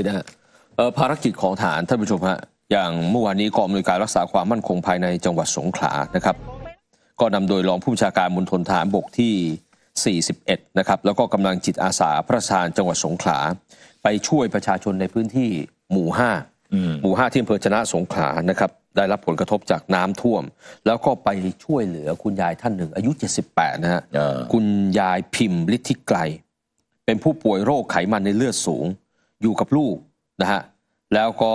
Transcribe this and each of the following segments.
ี่นะฮะภารกิจของฐานท่านผู้ชมฮะอย่างเมื่อวานนี้กองอำนวยการรักษาความมั่นคงภายในจังหวัดสงขลานะครับก็นำโดยรองผู้บัญชาการมณฑลฐานบกที่ 41 นะครับแล้วก็กำลังจิตอาสาพระาชานจังหวัดสงขลาไปช่วยประชาชนในพื้นที่หมู่5หมู่ 5 ที่อำเภอชนะสงขลานะครับได้รับผลกระทบจากน้ำท่วม แล้วก็ไปช่วยเหลือคุณยายท่านหนึ่งอายุ 78 นะฮะคุณยายพิมพ์ฤทธิไกลเป็นผู้ป่วยโรคไขมันในเลือดสูงอยู่กับลูกนะฮะแล้วก็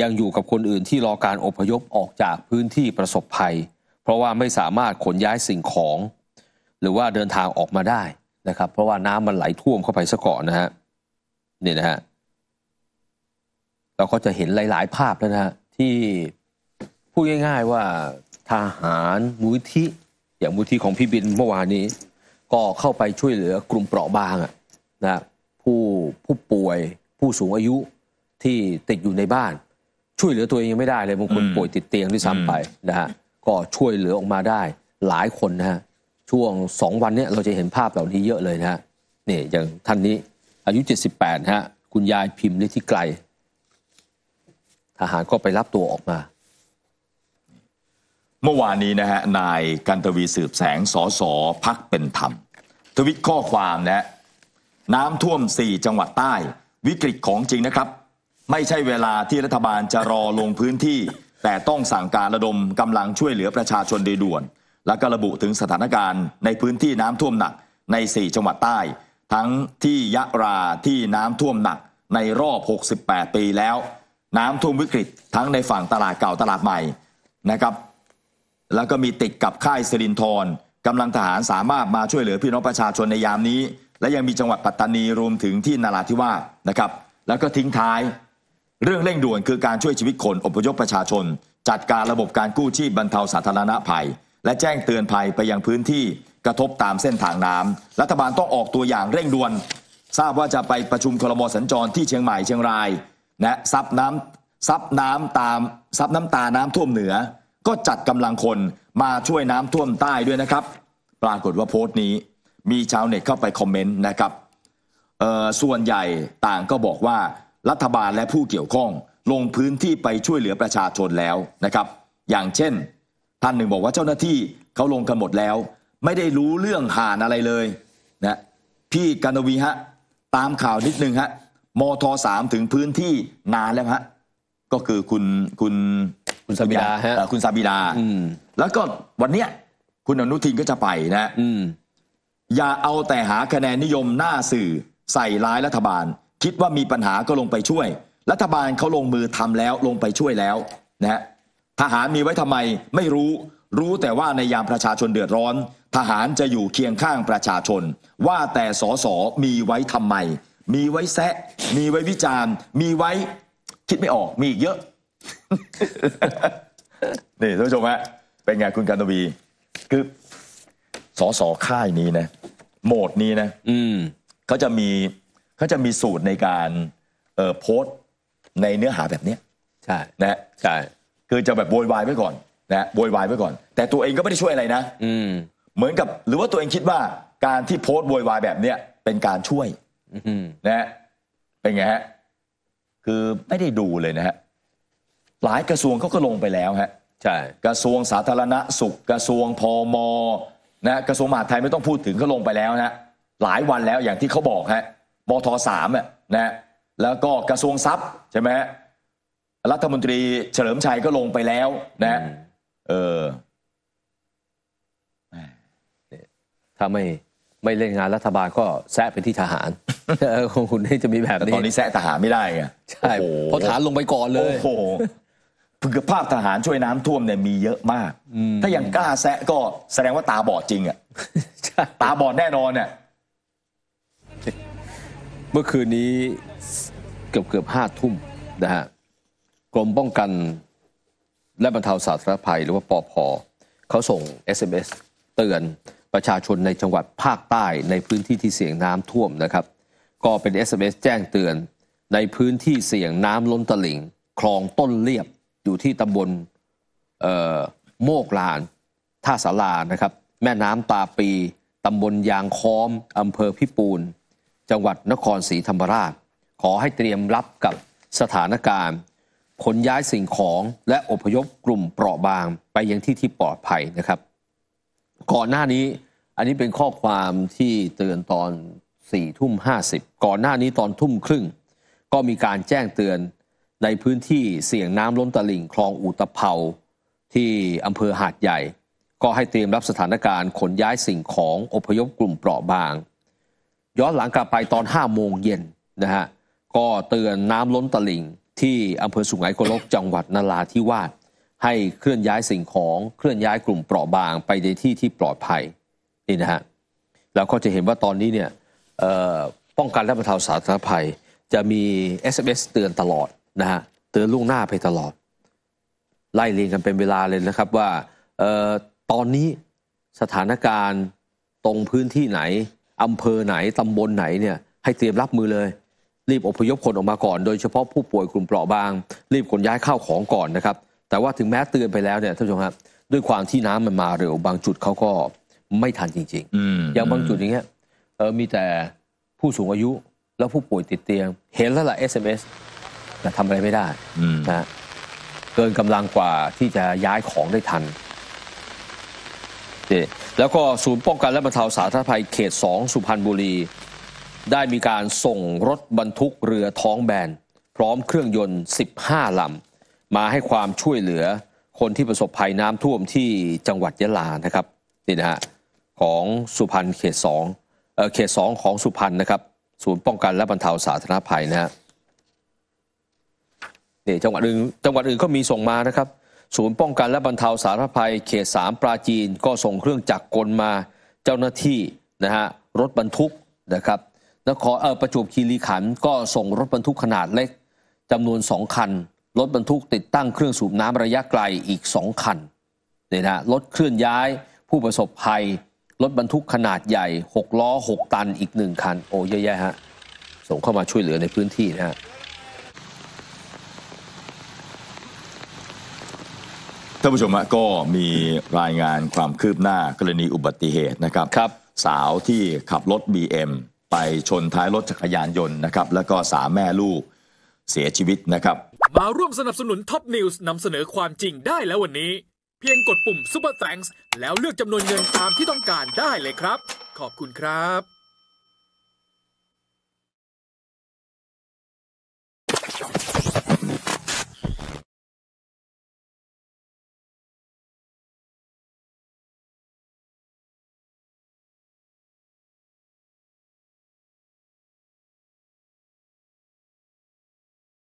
ยังอยู่กับคนอื่นที่รอการอพยพออกจากพื้นที่ประสบภัย เพราะว่าไม่สามารถขนย้ายสิ่งของ หรือว่าเดินทางออกมาได้นะครับ เพราะว่าน้ำมันไหลท่วมเข้าไปซะก่อนนะฮะนี่นะฮะเราก็จะเห็นหลาย ๆ ภาพแล้วนะฮะ ที่พูดง่าย ๆ ว่า ทหารมูทิอย่างมูทิของพี่ บินเมื่อวานนี้ ก็เข้าไปช่วยเหลือกลุ่มเปราะบางนะผู้ผู้ป่วยผู้สูงอายุที่ติดอยู่ในบ้าน ช่วยเหลือตัวเองยังไม่ได้เลยบางคนป่วยติดเตียงที่ซ้ำไปนะฮะก็ช่วยเหลือออกมาได้ หลายคนนะฮะช่วงสองวันนี้เราจะเห็นภาพเหล่านี้เยอะเลยนะฮะนี่อย่างท่านนี้อายุ 78ฮะคุณยายพิมพ์ฤทธิไกล ทหารก็ไปรับตัวออกมา เมื่อวานนี้นะฮะนายกันตวีสืบแสงสอสอพักเป็นธรรม ทวิตข้อความนะน้ำท่วม 4 จังหวัดใต้ วิกฤตของจริงนะครับ ไม่ใช่เวลาที่รัฐบาลจะรอลงพื้นที่ แต่ต้องสั่งการระดมกำลังช่วยเหลือประชาชนโดยด่วน และก็ระบุถึงสถานการณ์ในพื้นที่น้ำท่วมหนักใน 4 จังหวัดใต้ทั้งที่ยะรา ที่น้ำท่วมหนักในรอบ 68 ปีแล้ว น้ำท่วมวิกฤตทั้งในฝั่งตลาดเก่าตลาดใหม่นะครับ แล้วก็มีติดกับค่ายสิรินทรกำลังทหารสามารถมาช่วยเหลือพี่น้องประชาชนในยามนี้และยังมีจังหวัดปัตตานี รวมถึงที่นาราธิวาสนะครับ แล้วก็ทิ้งท้าย เรื่องเร่งด่วนคือการช่วยชีวิตคนอพยพประชาชน จัดการระบบการกู้ชีพบรรเทาสาธารณภัย และแจ้งเตือนภัยไปยังพื้นที่ กระทบตามเส้นทางน้ำ รัฐบาลต้องออกตัวอย่างเร่งด่วน ทราบว่าจะไปประชุมคลมสัญจรที่เชียงใหม่เชียงรายนะซับน้ำซับน้ำตามซับน้ำตาน้ำท่วมเหนือ ก็จัดกำลังคนมาช่วยน้ำท่วมใต้ด้วยนะครับ ปรากฏว่าโพสต์นี้มีชาวเน็ตเข้าไปคอมเมนต์นะครับ ส่วนใหญ่ต่างก็บอกว่ารัฐบาลและผู้เกี่ยวข้อง ลงพื้นที่ไปช่วยเหลือประชาชนแล้วนะครับ อย่างเช่น ท่านหนึ่งบอกว่าเจ้าหน้าที่เขาลงกันหมดแล้ว ไม่ได้รู้เรื่องห่านอะไรเลยนะพี่กนวีฮะตามข่าวนิดนึงฮะมทสามถึงพื้นที่นานแล้วฮะ ก็คือคุณคุณคุณซาบิดาฮะคุณซาบิดาแล้วก็วันเนี้ยคุณอนุทินก็จะไปนะอย่าเอาแต่หาคะแนนนิยมหน้าสื่อ ใส่ร้ายรัฐบาล คิดว่ามีปัญหาก็ลงไปช่วย รัฐบาลเขาลงมือทำแล้วลงไปช่วยแล้วนะฮะทหารมีไว้ทำไมไม่รู้ รู้แต่ว่าในยามประชาชนเดือดร้อน ทหารจะอยู่เคียงข้างประชาชน ว่าแต่สอสอมีไว้ทำไมมีไว้แซะ มีไว้วิจารณ์ มีไว้คิดไม่ออกมีอีกเยอะนี่ท่านผู้ชมฮะเป็นไงคุณการตวีคือสอสอค่ายนี้นะโหมดนี้นะ อืมเขาจะมีเขาจะมีสูตรในการเอ่อโพสต์ในเนื้อหาแบบเนี้ยใช่ นะใช่คือจะแบบโวยวายไว้ก่อนนะโวยวายไว้ก่อน แต่ตัวเองก็ไม่ได้ช่วยอะไรนะอืมเหมือนกับ หรือว่าตัวเองคิดว่า การที่โพสต์โวยวายแบบเนี้ยเป็นการช่วย อืนะฮะเป็นไงฮะ คือไม่ได้ดูเลยนะฮะ หลายกระทรวงเขาก็ลงไปแล้วฮะใช่ กระทรวงสาธารณสุข กระทรวงพมนะกระทรวงมหาดไทยไม่ต้องพูดถึงเขาลงไปแล้วนะ หลายวันแล้วอย่างที่เขาบอกฮะบทสามนะแล้วก็กระทรวงทรัพย์ ใช่ไหมรัฐมนตรีเฉลิมชัยก็ลงไปแล้วนะ เออถ้าไม่ไม่เล่นงานรัฐบาลก็แซะไปที่ทหารของคุณนี่จะมีแบบนี้ตอนนี้แซะทหารไม่ได้ไงใช่เพราะทหารลงไปก่อนเลยโอ้โหคือภาพทหารช่วยน้ำท่วมเนี่ยมีเยอะมาก ถ้ายังกล้าแซะก็แสดงว่าตาบอดจริงอ่ะ ตาบอดแน่นอนเนี่ยเมื่อคืนนี้เกือบเกือบห้าทุ่มนะฮะ กรมป้องกันและบรรเทาสาธารณภัยหรือว่าปอพเขาส่ง SMS เตือนประชาชนในจังหวัดภาคใต้ในพื้นที่ที่เสี่ยงน้ำท่วมนะครับ ก็เป็น SMS แจ้งเตือนในพื้นที่เสี่ยงน้ำล้นตลิ่งคลองต้นเรียบอยู่ที่ตำบลโมกลาน ท่าสารานะครับ แม่น้ำตาปีตำบลยางค้อมอำเภอพิปูนจังหวัดนครศรีธรรมราช ขอให้เตรียมรับกับสถานการณ์ขนย้ายสิ่งของและอพยพกลุ่มเปราะบางไปยังที่ที่ปลอดภัยนะครับ ก่อนหน้านี้อันนี้เป็นข้อความที่เตือนตอน4ี่ทุ่มห้ก่อนหน้านี้ตอนทุ่มครึ่งก็มีการแจ้งเตือนในพื้นที่เสี่ยงน้ำล้นตลิ่งคลองอุตเภา ที่อำเภอหาดใหญ่ ก็ให้เตรียมรับสถานการณ์ขนย้ายสิ่งของอพยพกลุ่มเปราะบาง ย้อนหลังกลับไปตอน5โมงเย็นนะฮะก็เตือนน้ำล้นตลิ่งที่อำเภอสุไหงโกลกจังหวัดนราธิวาสให้เคลื่อนย้ายสิ่งของเคลื่อนย้ายกลุ่มเปราะบางไปในที่ที่ปลอดภัยนี่นะฮะแล้วก็จะเห็นว่าตอนนี้เนี่ยป้องกันและบรรเทาสาธารณภัยจะมี SMS เตือนตลอดนะฮะเตือนล่วงหน้าไปตลอด ไล่เรียงกันเป็นเวลาเลยนะครับว่าออตอนนี้สถานการณ์ตรงพื้นที่ไหนอำเภอไหนตำบลไหนเนี่ยให้เตรียมรับมือเลย รีบอพยพคนออกมาก่อน โดยเฉพาะผู้ป่วยกลุ่มเปราะบาง รีบขนย้ายข้าวของก่อนนะครับ แต่ว่าถึงแม้เตือนไปแล้วเนี่ยท่านผู้ชมครับ ด้วยความที่น้ำมันมาเร็ว บางจุดเขาก็ไม่ทันจริงๆ อย่างบางจุดอย่างเงี้ยมีแต่ผู้สูงอายุแล้วผู้ป่วยติดเตียง เห็นแล้วล่ะ SMS ทำอะไรไม่ได้นะเกินกำลังกว่าที่จะย้ายของได้ทันแล้วก็ศูนย์ป้องกันและบรรเทาสาธารณภัยเขต2สุพรรณบุรีได้มีการส่งรถบรรทุกเรือท้องแบนพร้อมเครื่องยนต์ 15ลำมาให้ความช่วยเหลือคนที่ประสบภัยน้ำท่วมที่จังหวัดยะลานะครับ นี่นะฮะของสุพรรณเขต2เออเขต2ของสุพรรณนะครับ ศูนย์ป้องกันและบรรเทาสาธารณภัยนะฮะนี่จังหวัดอื่นจังหวัดอื่นก็มีส่งมานะครับศูนย์ป้องกันและบรรเทาสาธารณภัยเขตสามปราจีนก็ส่งเครื่องจักรกลมาเจ้าหน้าที่นะฮะรถบรรทุกนะครับนครเออประจวบคีรีขันธ์ก็ส่งรถบรรทุกขนาดเล็กจำนวนสองคันรถบรรทุก ติดตั้งเครื่องสูบน้ำระยะไกลอีกสองคันเนี่ยนะรถเคลื่อนย้ายผู้ประสบภัยรถบรรทุกขนาดใหญ่6ล้อ6ตันอีกหนึ่งคัน โอ้เยอะแยะฮะส่งเข้ามาช่วยเหลือในพื้นที่นะฮะท่านผู้ชมก็มีรายงานความคืบหน้ากรณีอุบัติเหตุนะครับครับ สาวที่ขับรถ BM ไปชนท้ายรถจักรยานยนต์นะครับ แล้วก็สามแม่ลูกเสียชีวิตนะครับ มาร่วมสนับสนุนท็อปนิวส์นำเสนอความจริงได้แล้ววันนี้ เพียงกดปุ่ม Super Thanks แล้วเลือกจำนวนเงินตามที่ต้องการได้เลยครับ ขอบคุณครับ